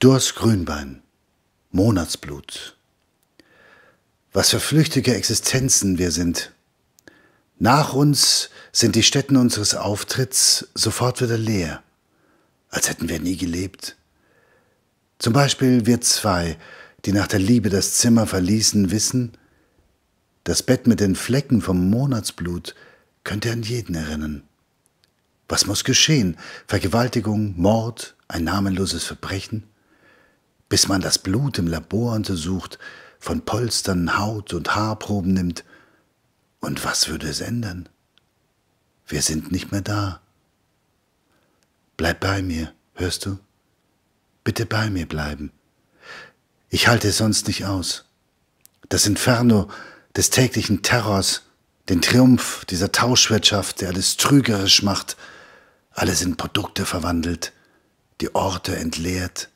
Du hast Grünbein, Monatsblut. Was für flüchtige Existenzen wir sind. Nach uns sind die Stätten unseres Auftritts sofort wieder leer, als hätten wir nie gelebt. Zum Beispiel wir zwei, die nach der Liebe das Zimmer verließen, wissen, das Bett mit den Flecken vom Monatsblut könnte an jeden erinnern. Was muss geschehen? Vergewaltigung, Mord, ein namenloses Verbrechen? bis man das Blut im Labor untersucht, von Polstern, Haut und Haarproben nimmt. Und was würde es ändern? Wir sind nicht mehr da. Bleib bei mir, hörst du? Bitte bei mir bleiben. Ich halte es sonst nicht aus. Das Inferno des täglichen Terrors, den Triumph dieser Tauschwirtschaft, der alles trügerisch macht, alles in Produkte verwandelt, die Orte entleert,